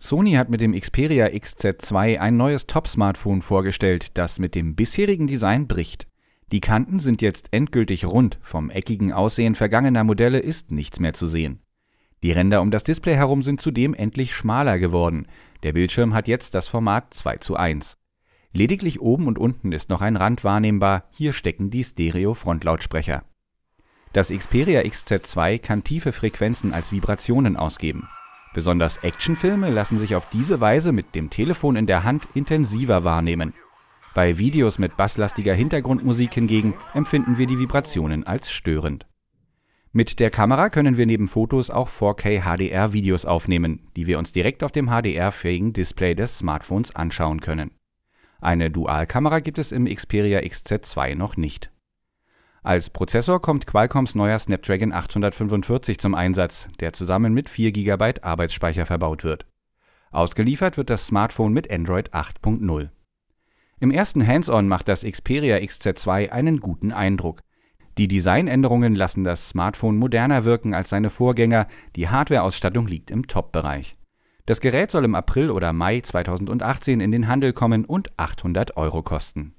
Sony hat mit dem Xperia XZ2 ein neues Top-Smartphone vorgestellt, das mit dem bisherigen Design bricht. Die Kanten sind jetzt endgültig rund, vom eckigen Aussehen vergangener Modelle ist nichts mehr zu sehen. Die Ränder um das Display herum sind zudem endlich schmaler geworden. Der Bildschirm hat jetzt das Format 2 zu 1. Lediglich oben und unten ist noch ein Rand wahrnehmbar, hier stecken die Stereo-Frontlautsprecher. Das Xperia XZ2 kann tiefe Frequenzen als Vibrationen ausgeben. Besonders Actionfilme lassen sich auf diese Weise mit dem Telefon in der Hand intensiver wahrnehmen. Bei Videos mit basslastiger Hintergrundmusik hingegen empfinden wir die Vibrationen als störend. Mit der Kamera können wir neben Fotos auch 4K HDR-Videos aufnehmen, die wir uns direkt auf dem HDR-fähigen Display des Smartphones anschauen können. Eine Dualkamera gibt es im Xperia XZ2 noch nicht. Als Prozessor kommt Qualcomms neuer Snapdragon 845 zum Einsatz, der zusammen mit 4 GB Arbeitsspeicher verbaut wird. Ausgeliefert wird das Smartphone mit Android 8.0. Im ersten Hands-on macht das Xperia XZ2 einen guten Eindruck. Die Designänderungen lassen das Smartphone moderner wirken als seine Vorgänger, die Hardwareausstattung liegt im Top-Bereich. Das Gerät soll im April oder Mai 2018 in den Handel kommen und 800 Euro kosten.